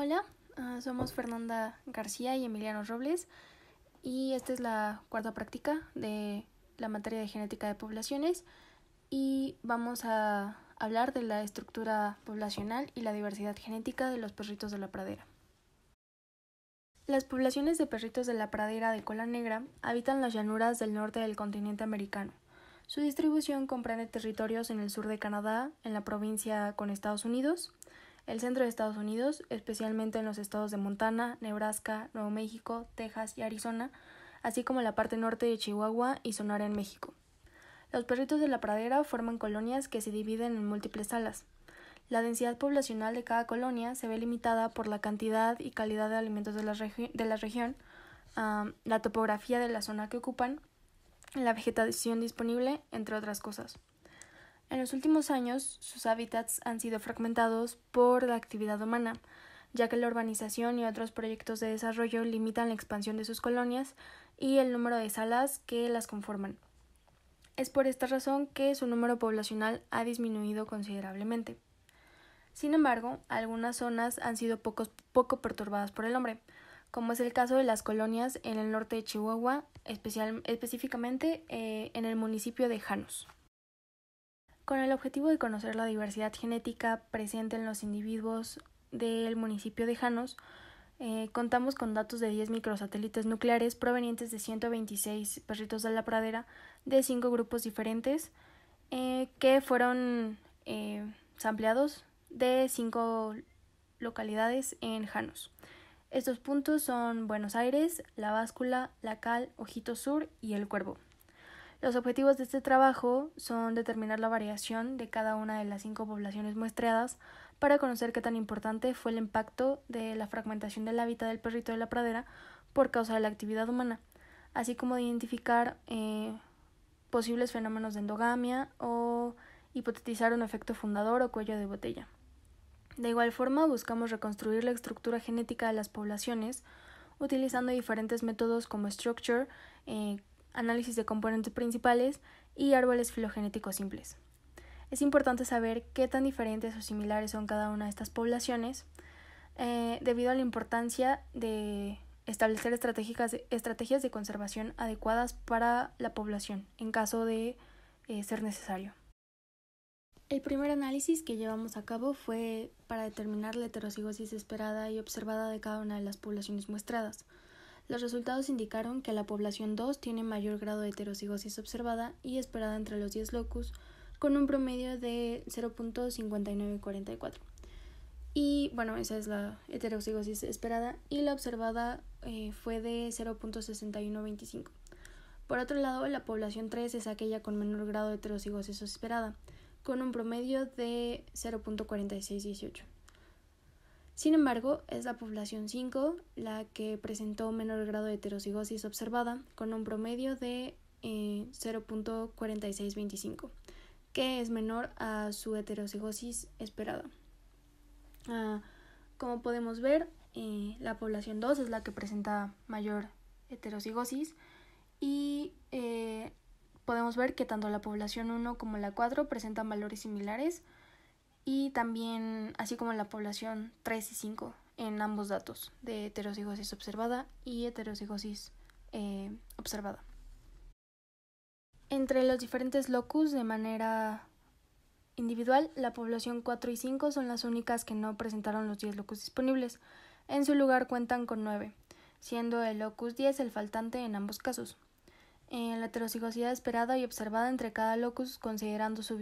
Hola, ah, somos Fernanda García y Emiliano Robles y esta es la cuarta práctica de la materia de genética de poblaciones y vamos a hablar de la estructura poblacional y la diversidad genética de los perritos de la pradera. Las poblaciones de perritos de la pradera de cola negra habitan las llanuras del norte del continente americano. Su distribución comprende territorios en el sur de Canadá, en la provincia con Estados Unidos, el centro de Estados Unidos, especialmente en los estados de Montana, Nebraska, Nuevo México, Texas y Arizona, así como la parte norte de Chihuahua y Sonora en México. Los perritos de la pradera forman colonias que se dividen en múltiples salas. La densidad poblacional de cada colonia se ve limitada por la cantidad y calidad de alimentos de la, región, la topografía de la zona que ocupan, la vegetación disponible, entre otras cosas. En los últimos años, sus hábitats han sido fragmentados por la actividad humana, ya que la urbanización y otros proyectos de desarrollo limitan la expansión de sus colonias y el número de salas que las conforman. Es por esta razón que su número poblacional ha disminuido considerablemente. Sin embargo, algunas zonas han sido poco, perturbadas por el hombre, como es el caso de las colonias en el norte de Chihuahua, específicamente eh, en el municipio de Janos con el objetivo de conocer la diversidad genética presente en los individuos del municipio de Janos, eh, contamos con datos de 10 microsatélites nucleares provenientes de 126 perritos de la pradera de 5 grupos diferentes eh, que fueron eh, sampleados de 5 localidades en Janos. Estos puntos son Buenos Aires, La Báscula, La Cal, Ojito Sur y El Cuervo. Los objetivos de este trabajo son determinar la variación de cada una de las cinco poblaciones muestreadas para conocer qué tan importante fue el impacto de la fragmentación del hábitat del perrito de la pradera por causa de la actividad humana, así como identificar eh, posibles fenómenos de endogamia o hipotetizar un efecto fundador o cuello de botella. De igual forma, buscamos reconstruir la estructura genética de las poblaciones utilizando diferentes métodos como Structure, eh, análisis de componentes principales y árboles filogenéticos simples. Es importante saber qué tan diferentes o similares son cada una de estas poblaciones eh, debido a la importancia de establecer estrategias de conservación adecuadas para la población en caso de eh, ser necesario. El primer análisis que llevamos a cabo fue para determinar la heterocigosis esperada y observada de cada una de las poblaciones muestradas. Los resultados indicaron que la población 2 tiene mayor grado de heterocigosis observada y esperada entre los 10 locus, con un promedio de 0.5944. Y bueno, esa es la heterocigosis esperada y la observada eh, fue de 0.6125. Por otro lado, la población 3 es aquella con menor grado de heterocigosis esperada, con un promedio de 0.4618. Sin embargo, es la población 5 la que presentó menor grado de heterocigosis observada, con un promedio de 0.4625, eh, que es menor a su heterocigosis esperada. Ah, como podemos ver, eh, la población 2 es la que presenta mayor heterocigosis y eh, podemos ver que tanto la población 1 como la 4 presentan valores similares, y también así como la población 3 y 5 en ambos datos de heterocigosis observada y heterocigosis eh, observada. Entre los diferentes locus de manera individual, la población 4 y 5 son las únicas que no presentaron los 10 locus disponibles. En su lugar cuentan con 9, siendo el locus 10 el faltante en ambos casos la heterocigosidad esperada y observada entre cada locus considerando su,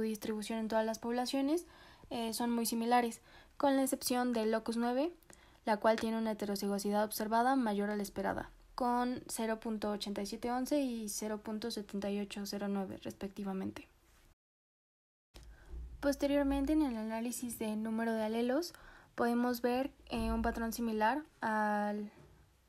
distribución en todas las poblaciones eh, son muy similares, con la excepción del locus 9, la cual tiene una heterocigosidad observada mayor a la esperada, con 0.8711 y 0.7809 respectivamente. Posteriormente, en el análisis de número de alelos, podemos ver eh, un patrón similar al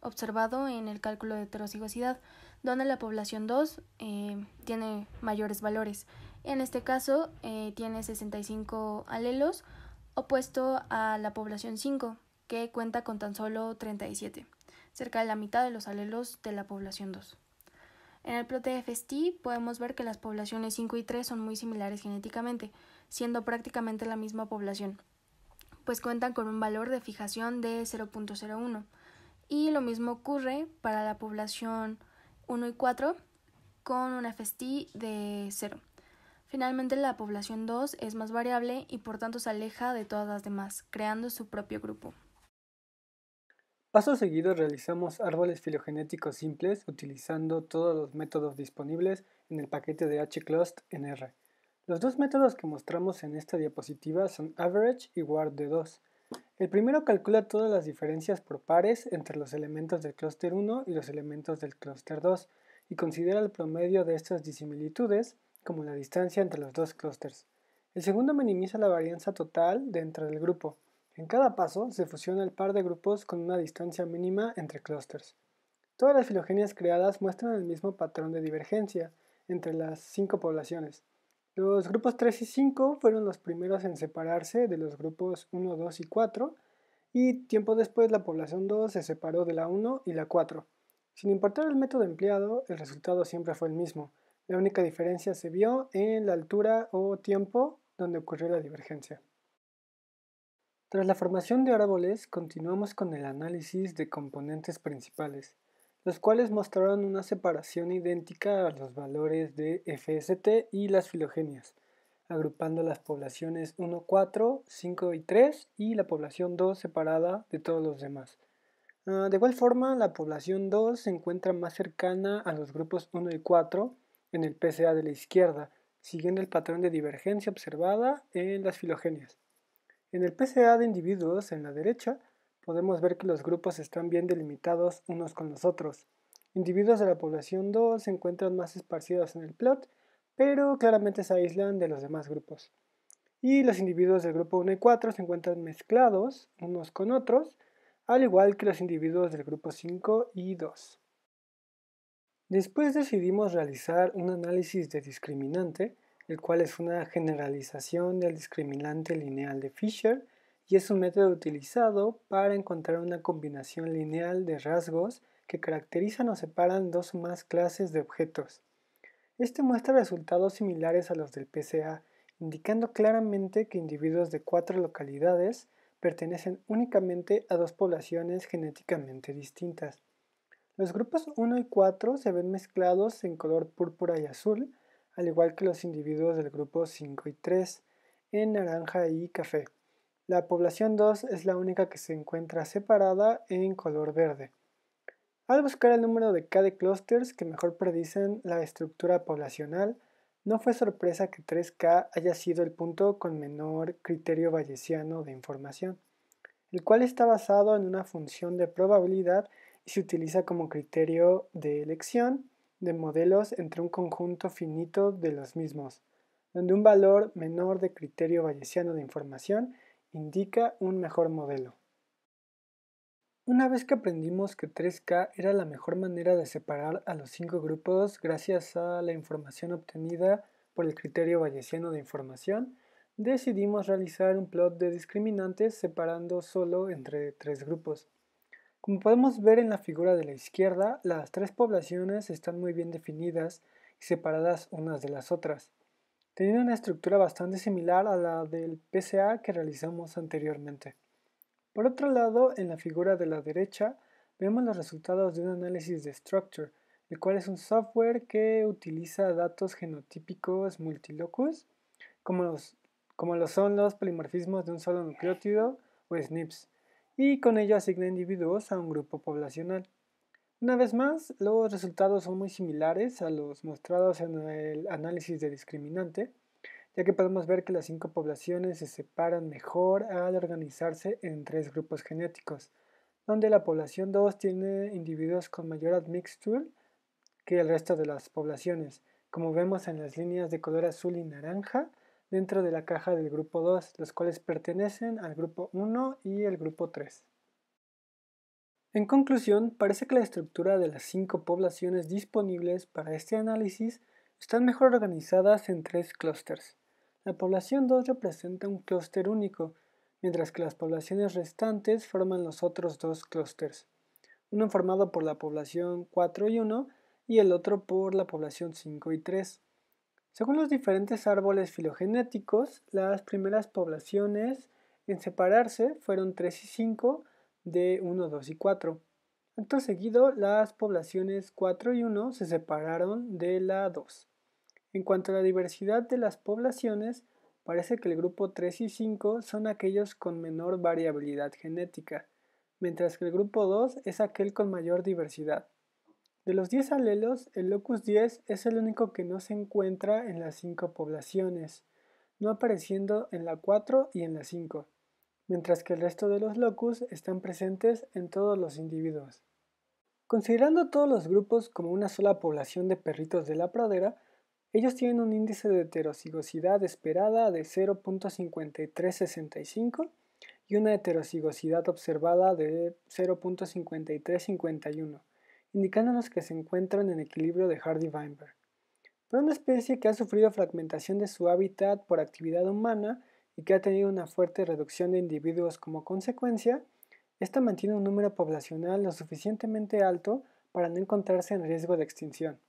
observado en el cálculo de heterocigosidad donde la población 2 eh, tiene mayores valores. En este caso eh, tiene 65 alelos, opuesto a la población 5, que cuenta con tan solo 37, cerca de la mitad de los alelos de la población 2. En el plot de FST podemos ver que las poblaciones 5 y 3 son muy similares genéticamente, siendo prácticamente la misma población, pues cuentan con un valor de fijación de 0.01. Y lo mismo ocurre para la población 1 y 4 con una fst de 0. Finalmente la población 2 es más variable y por tanto se aleja de todas las demás, creando su propio grupo. Paso seguido realizamos árboles filogenéticos simples utilizando todos los métodos disponibles en el paquete de HClust en R. Los dos métodos que mostramos en esta diapositiva son Average y Ward de 2 el primero calcula todas las diferencias por pares entre los elementos del clúster 1 y los elementos del clúster 2 y considera el promedio de estas disimilitudes como la distancia entre los dos clústeres. El segundo minimiza la varianza total dentro del grupo. En cada paso se fusiona el par de grupos con una distancia mínima entre clústeres. Todas las filogenias creadas muestran el mismo patrón de divergencia entre las cinco poblaciones. Los grupos 3 y 5 fueron los primeros en separarse de los grupos 1, 2 y 4 y tiempo después la población 2 se separó de la 1 y la 4. Sin importar el método empleado, el resultado siempre fue el mismo. La única diferencia se vio en la altura o tiempo donde ocurrió la divergencia. Tras la formación de árboles, continuamos con el análisis de componentes principales los cuales mostraron una separación idéntica a los valores de FST y las filogenias, agrupando las poblaciones 1, 4, 5 y 3 y la población 2 separada de todos los demás. Ah, de igual forma, la población 2 se encuentra más cercana a los grupos 1 y 4 en el PCA de la izquierda, siguiendo el patrón de divergencia observada en las filogenias. En el PCA de individuos en la derecha, podemos ver que los grupos están bien delimitados unos con los otros. Individuos de la población 2 se encuentran más esparcidos en el plot, pero claramente se aíslan de los demás grupos. Y los individuos del grupo 1 y 4 se encuentran mezclados unos con otros, al igual que los individuos del grupo 5 y 2. Después decidimos realizar un análisis de discriminante, el cual es una generalización del discriminante lineal de Fisher, y es un método utilizado para encontrar una combinación lineal de rasgos que caracterizan o separan dos o más clases de objetos. Este muestra resultados similares a los del PCA, indicando claramente que individuos de cuatro localidades pertenecen únicamente a dos poblaciones genéticamente distintas. Los grupos 1 y 4 se ven mezclados en color púrpura y azul, al igual que los individuos del grupo 5 y 3, en naranja y café. La población 2 es la única que se encuentra separada en color verde. Al buscar el número de K de clusters que mejor predicen la estructura poblacional, no fue sorpresa que 3K haya sido el punto con menor criterio bayesiano de información, el cual está basado en una función de probabilidad y se utiliza como criterio de elección de modelos entre un conjunto finito de los mismos, donde un valor menor de criterio bayesiano de información indica un mejor modelo. Una vez que aprendimos que 3K era la mejor manera de separar a los cinco grupos gracias a la información obtenida por el criterio bayesiano de información, decidimos realizar un plot de discriminantes separando solo entre tres grupos. Como podemos ver en la figura de la izquierda, las tres poblaciones están muy bien definidas y separadas unas de las otras teniendo una estructura bastante similar a la del PCA que realizamos anteriormente. Por otro lado, en la figura de la derecha vemos los resultados de un análisis de Structure, el cual es un software que utiliza datos genotípicos multilocus, como, los, como lo son los polimorfismos de un solo nucleótido o SNPs, y con ello asigna individuos a un grupo poblacional. Una vez más, los resultados son muy similares a los mostrados en el análisis de discriminante, ya que podemos ver que las cinco poblaciones se separan mejor al organizarse en tres grupos genéticos, donde la población 2 tiene individuos con mayor admixture que el resto de las poblaciones, como vemos en las líneas de color azul y naranja dentro de la caja del grupo 2, los cuales pertenecen al grupo 1 y el grupo 3. En conclusión, parece que la estructura de las cinco poblaciones disponibles para este análisis están mejor organizadas en tres clústeres. La población 2 representa un clúster único, mientras que las poblaciones restantes forman los otros dos clústeres, uno formado por la población 4 y 1 y el otro por la población 5 y 3. Según los diferentes árboles filogenéticos, las primeras poblaciones en separarse fueron 3 y 5, de 1, 2 y 4. Acto seguido, las poblaciones 4 y 1 se separaron de la 2. En cuanto a la diversidad de las poblaciones, parece que el grupo 3 y 5 son aquellos con menor variabilidad genética, mientras que el grupo 2 es aquel con mayor diversidad. De los 10 alelos, el locus 10 es el único que no se encuentra en las 5 poblaciones, no apareciendo en la 4 y en la 5 mientras que el resto de los locus están presentes en todos los individuos. Considerando todos los grupos como una sola población de perritos de la pradera, ellos tienen un índice de heterocigosidad esperada de 0.5365 y una heterocigosidad observada de 0.5351, indicándonos que se encuentran en equilibrio de Hardy-Weinberg. Para una especie que ha sufrido fragmentación de su hábitat por actividad humana, y que ha tenido una fuerte reducción de individuos como consecuencia, esta mantiene un número poblacional lo suficientemente alto para no encontrarse en riesgo de extinción.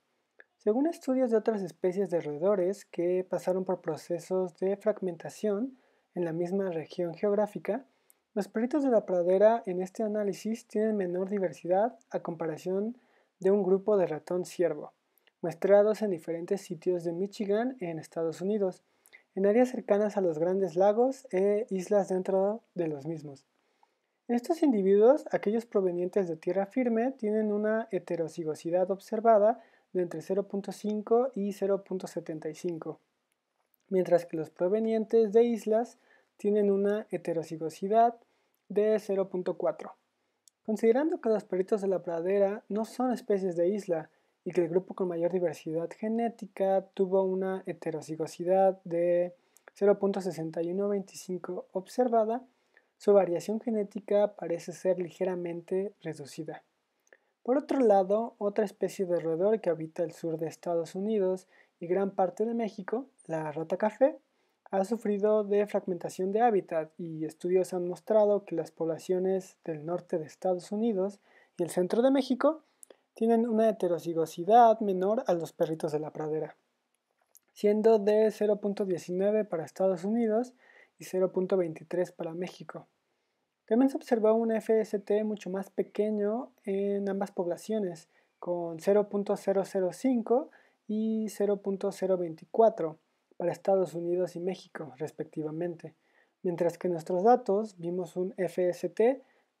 Según estudios de otras especies de roedores que pasaron por procesos de fragmentación en la misma región geográfica, los perritos de la pradera en este análisis tienen menor diversidad a comparación de un grupo de ratón ciervo, muestrados en diferentes sitios de Michigan en Estados Unidos en áreas cercanas a los grandes lagos e islas dentro de los mismos. Estos individuos, aquellos provenientes de tierra firme, tienen una heterocigosidad observada de entre 0.5 y 0.75, mientras que los provenientes de islas tienen una heterocigosidad de 0.4. Considerando que los perritos de la pradera no son especies de isla, y que el grupo con mayor diversidad genética tuvo una heterocigosidad de 0.6125 observada, su variación genética parece ser ligeramente reducida. Por otro lado, otra especie de roedor que habita el sur de Estados Unidos y gran parte de México, la rata café, ha sufrido de fragmentación de hábitat y estudios han mostrado que las poblaciones del norte de Estados Unidos y el centro de México tienen una heterocigosidad menor a los perritos de la pradera, siendo de 0.19 para Estados Unidos y 0.23 para México. También se observó un FST mucho más pequeño en ambas poblaciones, con 0.005 y 0.024 para Estados Unidos y México, respectivamente, mientras que en nuestros datos vimos un FST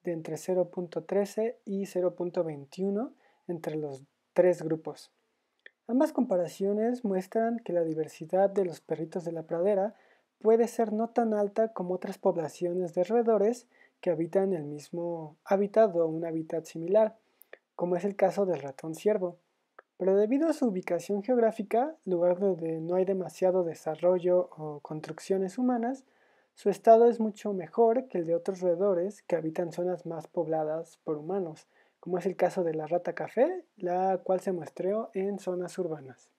de entre 0.13 y 0.21 entre los tres grupos. Ambas comparaciones muestran que la diversidad de los perritos de la pradera puede ser no tan alta como otras poblaciones de roedores que habitan el mismo hábitat o un hábitat similar, como es el caso del ratón ciervo. Pero debido a su ubicación geográfica, lugar donde no hay demasiado desarrollo o construcciones humanas, su estado es mucho mejor que el de otros roedores que habitan zonas más pobladas por humanos, como es el caso de la rata café, la cual se muestreó en zonas urbanas.